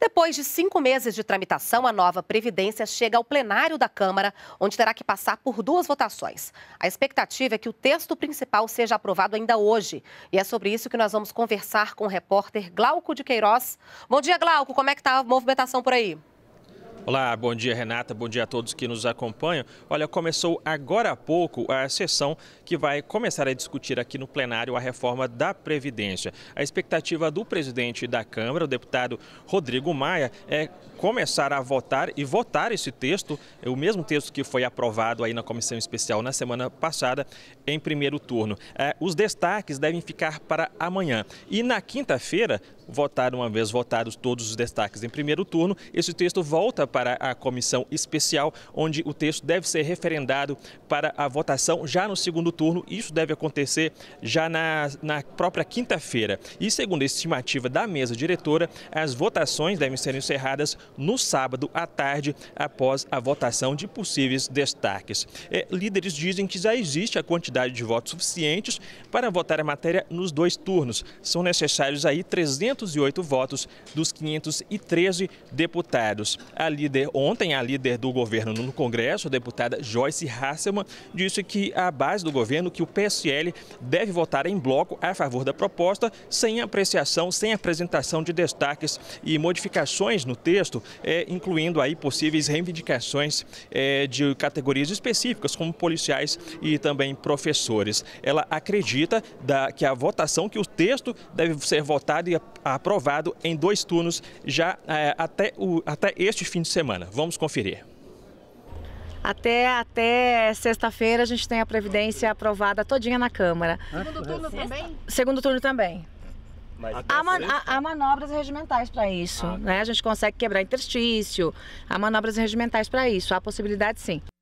Depois de cinco meses de tramitação, a nova Previdência chega ao plenário da Câmara, onde terá que passar por duas votações. A expectativa é que o texto principal seja aprovado ainda hoje. E é sobre isso que nós vamos conversar com o repórter Glauco de Queiroz. Bom dia, Glauco. Como é que está a movimentação por aí? Olá, bom dia Renata, bom dia a todos que nos acompanham. Olha, começou agora há pouco a sessão que vai começar a discutir aqui no plenário a reforma da Previdência. A expectativa do presidente da Câmara, o deputado Rodrigo Maia, é começar a votar e votar esse texto, é o mesmo texto que foi aprovado aí na comissão especial na semana passada, em primeiro turno. É, os destaques devem ficar para amanhã. E na quinta-feira, votar uma vez votados todos os destaques em primeiro turno, esse texto volta para a comissão especial, onde o texto deve ser referendado para a votação já no segundo turno. Isso deve acontecer já na, na própria quinta-feira. E segundo a estimativa da mesa diretora, as votações devem ser encerradas no sábado à tarde, após a votação de possíveis destaques. É, líderes dizem que já existe a quantidade de votos suficientes para votar a matéria nos dois turnos. São necessários aí 308 votos dos 513 deputados. A líder, ontem a líder do governo no Congresso, a deputada Joyce Hasselman, disse que a base do governo, que o PSL deve votar em bloco a favor da proposta, sem apreciação, sem apresentação de destaques e modificações no texto, é, incluindo aí possíveis reivindicações é, de categorias específicas, como policiais e também professores. Ela acredita da, que a votação, que o texto deve ser votado e aprovado em dois turnos já é, até, o, até este fim de semana. Vamos conferir. Até, até sexta-feira a gente tem a Previdência aprovada todinha na Câmara. Segundo turno também? Segundo turno também. Há, tá há, há, manobras regimentais para isso. Ah, tá. né? A gente consegue quebrar interstício, há manobras regimentais para isso. Há possibilidade sim.